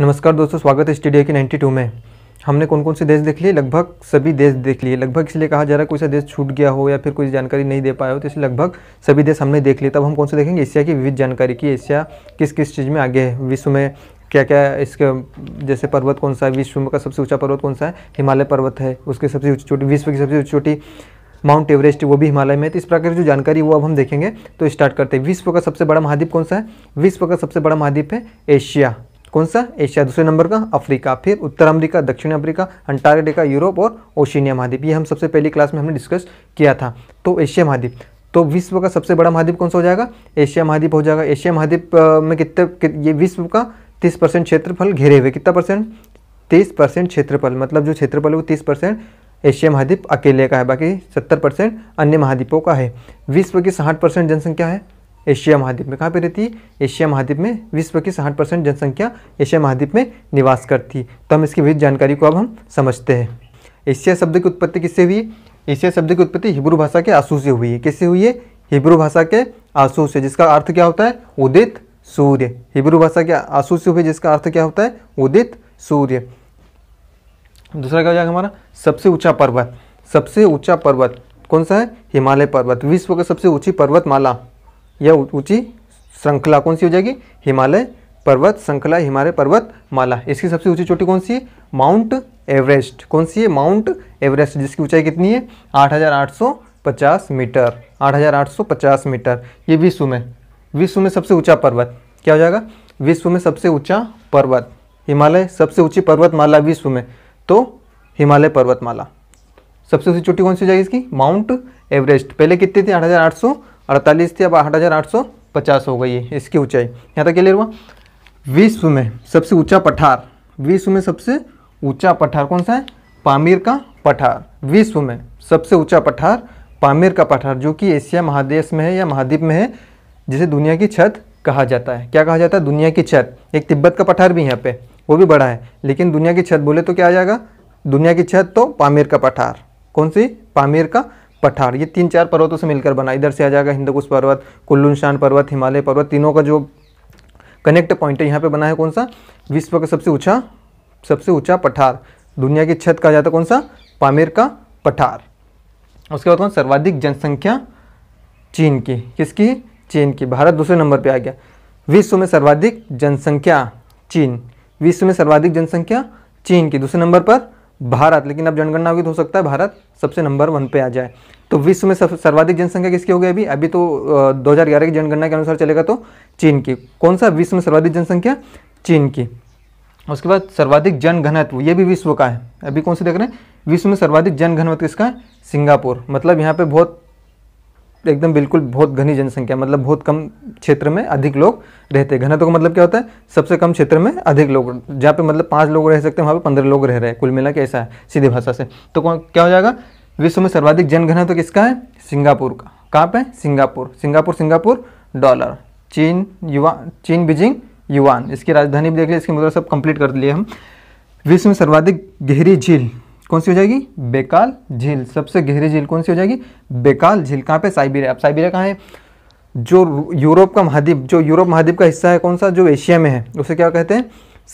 नमस्कार दोस्तों स्वागत है स्टडी के 92 में हमने कौन कौन से देश देख लिए लगभग सभी देश देख लिए लगभग इसलिए कहा जा रहा है कोई सा देश छूट गया हो या फिर कोई जानकारी नहीं दे पाया हो तो इसलिए लगभग सभी देश हमने देख लिए तब हम कौन से देखेंगे एशिया की विविध जानकारी की एशिया किस किस चीज़ में आगे है विश्व में क्या क्या इसके जैसे पर्वत कौन सा है विश्व का सबसे ऊंचा पर्वत कौन सा है हिमालय पर्वत है उसकी सबसे ऊँची चोटी विश्व की सबसे ऊँची चोटी माउंट एवरेस्ट वो भी हिमालय में तो इस प्रकार की जो जानकारी वो अब हम देखेंगे तो स्टार्ट करते हैं विश्व का सबसे बड़ा महाद्वीप कौन सा है विश्व का सबसे बड़ा महाद्वीप है एशिया कौन सा एशिया दूसरे नंबर का अफ्रीका फिर उत्तर अमेरिका दक्षिण अमेरिका अंटार्कटिका यूरोप और ओशिनिया महाद्वीप ये हम सबसे पहली क्लास में हमने डिस्कस किया था तो एशिया महाद्वीप तो विश्व का सबसे बड़ा महाद्वीप कौन सा हो जाएगा एशिया महाद्वीप हो जाएगा एशिया महाद्वीप में कितने ये विश्व का तीस परसेंट क्षेत्रफल घेरे हुए कितना परसेंट तीस परसेंट क्षेत्रफल मतलब जो क्षेत्रफल है वो तीस परसेंट एशिया महाद्वीप अकेले का है बाकी सत्तर परसेंट अन्य महाद्वीपों का है विश्व की साठ परसेंट जनसंख्या है एशिया महाद्वीप में कहाँ पे रहती है एशिया महाद्वीप में विश्व की साठ परसेंट जनसंख्या एशिया महाद्वीप में निवास करती है तो हम इसकी विविध जानकारी को अब हम समझते हैं एशिया शब्द की उत्पत्ति किससे हुई एशिया शब्द की उत्पत्ति हिब्रू भाषा के आंसू से हुई है किससे हुई है हिब्रू भाषा के आंसू से जिसका अर्थ क्या होता है उदित सूर्य हिब्रू भाषा के आंसू से हुई जिसका अर्थ क्या होता है उदित सूर्य दूसरा क्या हो जाएगा हमारा सबसे ऊंचा पर्वत सबसे ऊंचा पर्वत कौन सा है हिमालय पर्वत विश्व का सबसे ऊंची पर्वत माला यह ऊंची श्रृंखला कौन सी हो जाएगी हिमालय पर्वत श्रृंखला हिमालय पर्वत माला इसकी सबसे ऊंची चोटी कौन सी है माउंट एवरेस्ट कौन सी है माउंट एवरेस्ट जिसकी ऊंचाई कितनी है 8,850 मीटर 8,850 मीटर ये विश्व में विश्व में सबसे ऊंचा पर्वत क्या हो जाएगा विश्व में सबसे ऊंचा पर्वत हिमालय सबसे ऊंची पर्वतमाला विश्व में तो हिमालय पर्वतमाला सबसे ऊंची चोटी कौन सी हो जाएगी इसकी माउंट एवरेस्ट पहले कितने थे आठ अड़तालीस थी अब आठ हज़ार आठ सौ पचास हो गई है इसकी ऊंचाई यहाँ तक क्लियर हुआ विश्व में सबसे ऊंचा पठार विश्व में सबसे ऊंचा पठार कौन सा है पामीर का पठार विश्व में सबसे ऊंचा पठार पामीर का पठार जो कि एशिया महादेश में है या महाद्वीप में है जिसे दुनिया की छत कहा जाता है क्या कहा जाता है दुनिया की छत एक तिब्बत का पठार भी यहाँ पे वो भी बड़ा है लेकिन दुनिया की छत बोले तो क्या आ जाएगा दुनिया की छत तो पामीर का पठार कौन सी पामीर का पठार ये तीन चार पर्वतों से मिलकर बना इधर से आ जाएगा हिंदकुश पर्वत कुल्लू शान पर्वत हिमालय पर्वत तीनों का जो कनेक्ट पॉइंट है यहाँ पे बना है कौन सा विश्व का सबसे ऊंचा सबसे ऊंचा पठार दुनिया की छत कहा जाता है कौन सा पामेर का पठार उसके बाद कौन सर्वाधिक जनसंख्या चीन की किसकी चीन की भारत दूसरे नंबर पर आ गया विश्व में सर्वाधिक जनसंख्या चीन विश्व में सर्वाधिक जनसंख्या चीन की दूसरे नंबर पर भारत लेकिन अब जनगणना होगी तो हो सकता है भारत सबसे नंबर वन पे आ जाए तो विश्व में सर्वाधिक जनसंख्या किसकी होगी अभी अभी तो 2011 की जनगणना के अनुसार चलेगा तो चीन की कौन सा विश्व में सर्वाधिक जनसंख्या चीन की उसके बाद सर्वाधिक जनघनत्व ये भी विश्व का है अभी कौन से देख रहे हैं विश्व में सर्वाधिक जनघनत्व किसका है सिंगापुर मतलब यहाँ पे बहुत एकदम बिल्कुल बहुत घनी जनसंख्या मतलब बहुत कम क्षेत्र में अधिक लोग रहते हैं घनत्व का मतलब क्या होता है सबसे कम क्षेत्र में अधिक लोग जहाँ पे मतलब पाँच लोग रह सकते हैं वहाँ पे पंद्रह लोग रह रहे हैं कुल मिला के ऐसा है सीधी भाषा से तो क्या हो जाएगा विश्व में सर्वाधिक जनघनत्व किसका है सिंगापुर का कहाँ पर सिंगापुर सिंगापुर सिंगापुर डॉलर चीन युवा चीन बीजिंग युवान इसकी राजधानी भी देख लिया इसकी मतलब सब कंप्लीट कर लिए हम विश्व में सर्वाधिक गहरी झील कौन सी हो जाएगी बेकाल झील सबसे गहरी झील कौन सी हो जाएगी बेकाल झील कहाँ पे साइबेरिया अब साइबेरिया कहाँ है जो यूरोप का महाद्वीप जो यूरोप महाद्वीप का हिस्सा है कौन सा जो एशिया में है उसे क्या कहते हैं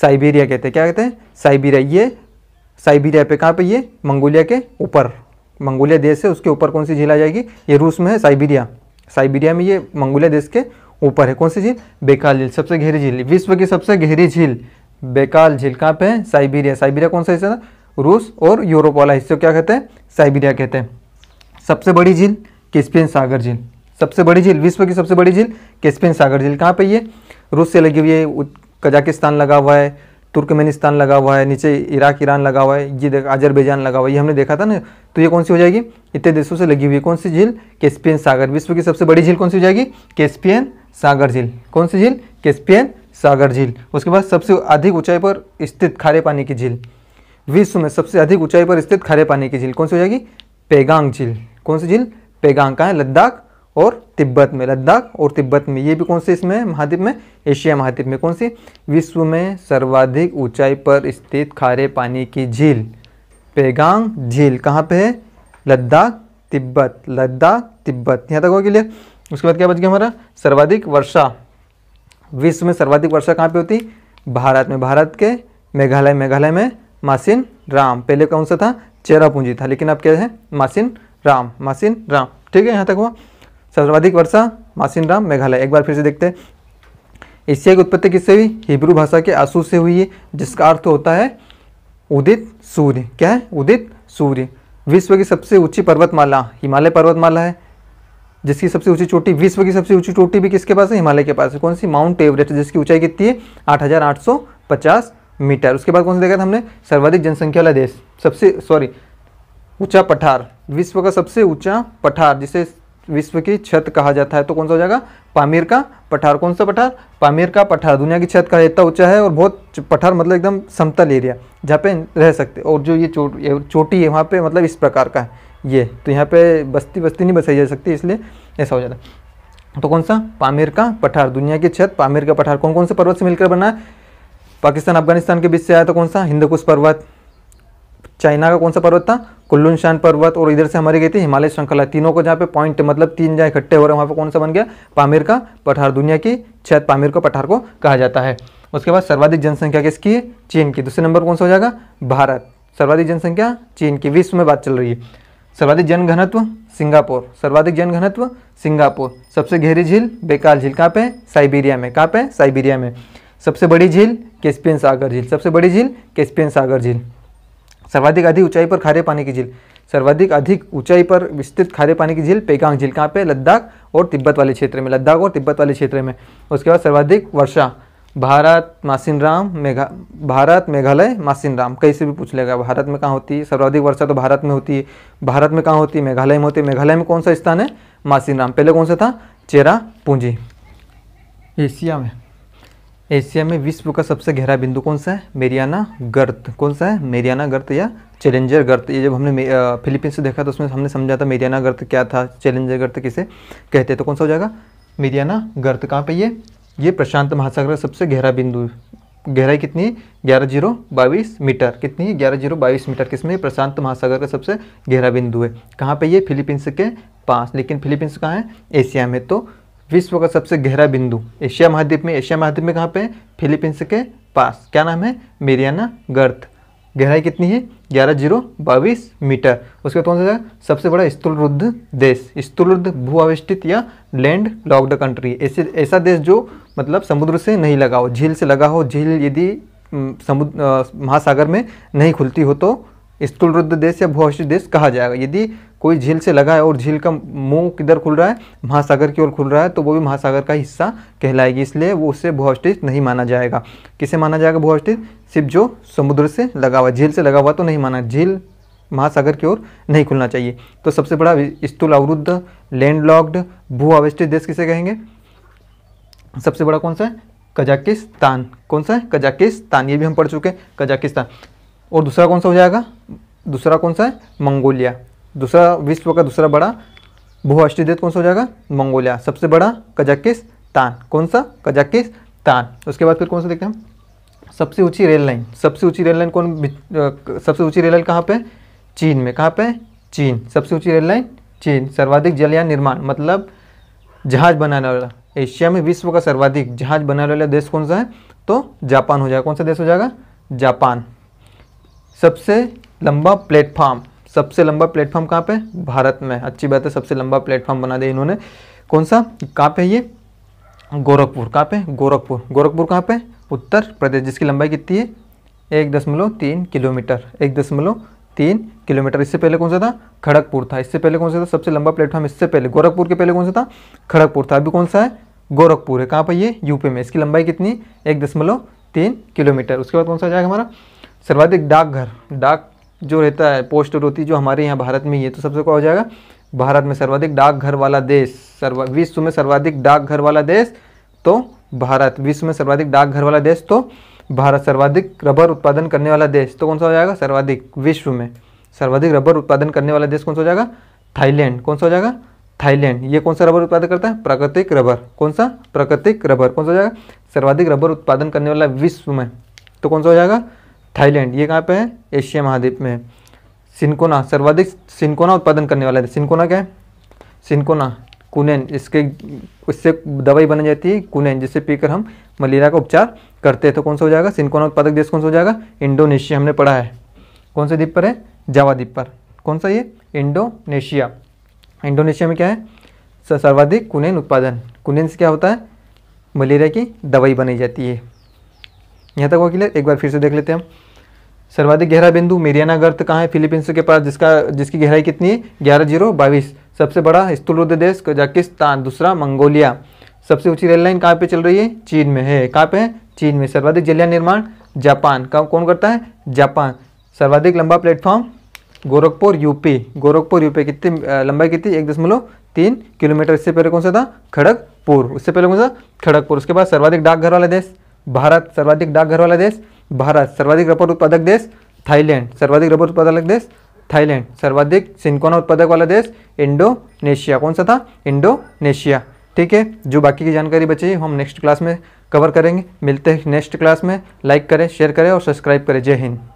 साइबेरिया कहते हैं क्या कहते हैं साइबेरिया ये साइबेरिया पे कहाँ पे ये मंगोलिया के ऊपर मंगोलिया देश है उसके ऊपर कौन सी झील आ जाएगी ये रूस में है साइबेरिया साइबेरिया में ये मंगोलिया देश के ऊपर है कौन सी झील बेकाल झील सबसे गहरी झील विश्व की सबसे गहरी झील बेकाल झील कहाँ पे है साइबेरिया साइबेरिया कौन सा हिस्सा था रूस और यूरोप वाला हिस्सा क्या कहते हैं साइबेरिया कहते हैं सबसे बड़ी झील केस्पियन सागर झील सबसे बड़ी झील विश्व की सबसे बड़ी झील केस्पियन सागर झील कहाँ पर ये रूस से लगी हुई है कजाकिस्तान लगा हुआ है तुर्कमेनिस्तान लगा हुआ है नीचे इराक ईरान लगा हुआ है ये देख अजरबैजान लगा हुआ है ये हमने देखा था ना तो ये कौन सी हो जाएगी इतने देशों से लगी हुई है कौन सी झील केस्पियन सागर विश्व की सबसे बड़ी झील कौन सी हो जाएगी केस्पियन सागर झील कौन सी झील केस्पियन सागर झील उसके बाद सबसे अधिक ऊंचाई पर स्थित खारे पानी की झील विश्व में सबसे अधिक ऊंचाई पर स्थित खारे पानी की झील कौन सी हो जाएगी पेगांग झील कौन सी झील पेगांग का है लद्दाख और तिब्बत में लद्दाख और तिब्बत में ये भी कौन सी इसमें महाद्वीप में एशिया महाद्वीप में कौन सी विश्व में सर्वाधिक ऊंचाई पर स्थित खारे पानी की झील पेगांग झील कहाँ पे है लद्दाख तिब्बत लद्दाख तिब्बत यहाँ तक हो गया उसके बाद क्या बच गया हमारा सर्वाधिक वर्षा विश्व में सर्वाधिक वर्षा कहाँ पे होती भारत में भारत के मेघालय मेघालय में मासिन राम पहले कौन सा था चेरा पूंजी था लेकिन अब क्या है मासिन राम मासिन राम ठीक है यहाँ तक हुआ सर्वाधिक वर्षा मासिन राम मेघालय एक बार फिर से देखते हैं एशिया की उत्पत्ति किससे हुई हिब्रू भाषा के आंसू से हुई है जिसका अर्थ होता है उदित सूर्य क्या है उदित सूर्य विश्व की सबसे ऊंची पर्वतमाला हिमालय पर्वतमाला है जिसकी सबसे ऊंची चोटी विश्व की सबसे ऊंची चोटी भी किसके पास है हिमालय के पास है कौन सी माउंट एवरेस्ट जिसकी ऊंचाई कितनी है आठ हज़ार आठ सौ पचास मीटर उसके बाद कौन सा देखा था हमने सर्वाधिक जनसंख्या वाला देश सबसे सॉरी ऊंचा पठार विश्व का सबसे ऊंचा पठार जिसे विश्व की छत कहा जाता है तो कौन सा हो जाएगा पामीर का पठार कौन सा पठार पामीर का पठार दुनिया की छत का इतना ऊंचा है और बहुत पठार मतलब एकदम समतल एरिया जहाँ पे रह सकते और जो ये चोट चोटी है वहाँ पे मतलब इस प्रकार का है ये तो यहाँ पे बस्ती बस्ती नहीं बसाई जा सकती इसलिए ऐसा हो जाता है तो कौन सा पामीर का पठार दुनिया की छत पामीर का पठार कौन कौन से पर्वत से मिलकर बना है पाकिस्तान अफगानिस्तान के बीच से आया था कौन सा हिंदकुश पर्वत चाइना का कौन सा पर्वत था कुल्लू शान पर्वत और इधर से हमारी गई थी हिमालय श्रृंखला तीनों को जहाँ पे पॉइंट मतलब तीन जहाँ इकट्ठे हो रहे हैं वहाँ पे कौन सा बन गया पामिर का पठार दुनिया की छत पामिर को पठार को कहा जाता है उसके बाद सर्वाधिक जनसंख्या किसकी है चीन की दूसरे नंबर कौन सा हो जाएगा भारत सर्वाधिक जनसंख्या चीन की विश्व में बात चल रही है सर्वाधिक जनघनत्व सिंगापुर सर्वाधिक जनघनत्व सिंगापुर सबसे गहरी झील बेकाल झील कहाँ पे साइबेरिया में कहाँ पे साइबेरिया में सबसे बड़ी झील कैस्पियन सागर झील सबसे बड़ी झील कैस्पियन सागर झील सर्वाधिक अधिक ऊंचाई पर खारे पानी की झील सर्वाधिक अधिक ऊंचाई पर विस्तृत खारे पानी की झील पेगांग झील कहाँ पे लद्दाख और तिब्बत वाले क्षेत्र में लद्दाख और तिब्बत वाले क्षेत्र में उसके बाद सर्वाधिक वर्षा भारत मासिनराम मेघा भारत मेघालय मासिनराम कहीं से भी पूछ लेगा भारत में कहाँ होती है सर्वाधिक वर्षा तो भारत में होती है भारत में कहाँ होती है मेघालय में होती है मेघालय में कौन सा स्थान है मासिनराम पहले कौन सा था चेरा पूंजी एशिया में एशिया में विश्व का सबसे गहरा बिंदु कौन सा है मेरियाना गर्त कौन सा है मेरियाना गर्त या चैलेंजर गर्त ये जब हमने फिलीपींस से देखा तो उसमें हमने समझा था मेरियाना गर्त क्या था चैलेंजर गर्त किसे कहते तो कौन सा हो जाएगा मेरियाना गर्त कहाँ पे ये ये प्रशांत महासागर का सबसे गहरा बिंदु गहराई कितनी है ग्यारह जीरो बाईस मीटर कितनी है ग्यारह जीरो बाईस मीटर किसमें प्रशांत महासागर का सबसे गहरा बिंदु है कहाँ पे ये फिलीपींस के पास लेकिन फिलीपींस कहाँ है एशिया में तो विश्व का सबसे गहरा बिंदु एशिया महाद्वीप में एशिया महाद्वीप में कहाँ पे है फिलीपींस के पास क्या नाम है मेरियाना गर्थ गहराई कितनी है ग्यारह जीरो बाईस मीटर उसके बाद कौन सा सबसे बड़ा रुद्ध देश रुद्ध भू अवेष्टित या लैंड लॉक्ड कंट्री ऐसे ऐसा देश जो मतलब समुद्र से नहीं लगा हो झील से लगा हो झील यदि समुद्र महासागर में नहीं खुलती हो तो रुद्ध देश या भू अवेष्टित देश कहा जाएगा यदि कोई झील से लगा है और झील का मुंह किधर खुल रहा है महासागर की ओर खुल रहा है तो वो भी महासागर का हिस्सा कहलाएगी इसलिए वो उससे भूअष्टित नहीं माना जाएगा किसे माना जाएगा भूअष्टित सिर्फ जो समुद्र से लगा हुआ झील से लगा हुआ तो नहीं माना झील महासागर की ओर नहीं खुलना चाहिए तो सबसे बड़ा स्थूल अवरुद्ध लैंडलॉक्ड भू अवेष्टित देश किसे कहेंगे सबसे बड़ा कौन सा है कजाकिस्तान कौन सा है कजाकिस्तान ये भी हम पढ़ चुके हैं कजाकिस्तान और दूसरा कौन सा हो जाएगा दूसरा कौन सा है मंगोलिया दूसरा विश्व का दूसरा बड़ा देश कौन सा हो जाएगा मंगोलिया सबसे बड़ा कजाकिस्तान कौन सा कजाकिस्तान उसके बाद फिर कौन सा देखते हैं सबसे ऊंची रेल लाइन सबसे ऊंची रेल लाइन कौन सबसे ऊंची रेल लाइन कहाँ पे चीन में कहाँ पे चीन सबसे ऊंची रेल लाइन चीन सर्वाधिक जलयान निर्माण मतलब जहाज बनाने वाला एशिया में विश्व का सर्वाधिक जहाज बनाने वाला देश कौन सा है तो जापान हो जाएगा कौन सा देश हो जाएगा जापान सबसे लंबा प्लेटफार्म सबसे लंबा प्लेटफॉर्म कहाँ पे भारत में अच्छी बात है सबसे लंबा प्लेटफॉर्म बना दिया इन्होंने कौन सा कहाँ पे ये गोरखपुर कहाँ पे गोरखपुर गोरखपुर कहाँ पे उत्तर प्रदेश जिसकी लंबाई कितनी है एक दशमलव तीन किलोमीटर एक दशमलव तीन किलोमीटर इससे पहले कौन सा था खड़गपुर था इससे पहले कौन सा था सबसे लंबा प्लेटफॉर्म इससे पहले गोरखपुर के पहले कौन सा था खड़गपुर था अभी कौन सा है गोरखपुर है कहाँ पर ये यूपी में इसकी लंबाई कितनी एक दशमलव तीन किलोमीटर उसके बाद कौन सा जाएगा हमारा सर्वाधिक डाकघर डाक जो रहता है पोस्ट और होती जो हमारे यहाँ भारत में ही है तो सबसे क्या हो जाएगा भारत में सर्वाधिक डाकघर वाला देश सर्व विश्व में सर्वाधिक डाकघर वाला देश तो भारत विश्व में सर्वाधिक डाकघर वाला देश तो भारत सर्वाधिक रबर उत्पादन करने वाला देश तो कौन सा हो जाएगा सर्वाधिक विश्व में सर्वाधिक रबर उत्पादन करने वाला देश कौन सा हो जाएगा थाईलैंड कौन सा हो जाएगा थाईलैंड ये कौन सा रबर उत्पादन करता है प्राकृतिक रबर कौन सा प्राकृतिक रबर कौन सा हो जाएगा सर्वाधिक रबर उत्पादन करने वाला विश्व में तो कौन सा हो जाएगा थाईलैंड ये कहाँ पे है एशिया महाद्वीप में है सिंकोना सर्वाधिक सिंकोना उत्पादन करने वाला है सिंकोना क्या है सिंकोना कुनेन इसके इससे दवाई बनाई जाती है कुनेन जिसे पीकर हम मलेरिया का उपचार करते हैं तो कौन सा हो जाएगा सिंकोना उत्पादक देश कौन सा हो जाएगा इंडोनेशिया हमने पढ़ा है कौन से द्वीप पर है जावा द्वीप पर कौन सा ये इंडोनेशिया इंडोनेशिया में क्या है सर्वाधिक कुनेन उत्पादन कुनेन से क्या होता है मलेरिया की दवाई बनाई जाती है यहाँ तक वो क्लियर एक बार फिर से देख लेते हैं हम सर्वाधिक गहरा बिंदु मेरियाना गर्त कहाँ है फिलीपींस के पास जिसका जिसकी गहराई कितनी है ग्यारह जीरो बाईस सबसे बड़ा स्थलरुद्ध देश कजाकिस्तान दूसरा मंगोलिया सबसे ऊंची रेल लाइन कहाँ पे चल रही है चीन में है कहाँ पे है चीन में सर्वाधिक जलिया निर्माण जापान का कौन करता है जापान सर्वाधिक लंबा platform Gorakhpur UP Gorakhpur UP कितनी लंबाई कितनी एक दशमलव तीन किलोमीटर इससे पहले कौन सा था खड़गपुर उससे पहले कौन सा खड़गपुर उसके बाद सर्वाधिक डाकघर वाला देश भारत सर्वाधिक डाकघर वाला देश भारत सर्वाधिक रबर उत्पादक देश थाईलैंड सर्वाधिक रबर उत्पादक देश थाईलैंड सर्वाधिक सिंकोना उत्पादक वाला देश इंडोनेशिया कौन सा था इंडोनेशिया ठीक है जो बाकी की जानकारी बची है हम नेक्स्ट क्लास में कवर करेंगे मिलते हैं नेक्स्ट क्लास में लाइक करें शेयर करें और सब्सक्राइब करें जय हिंद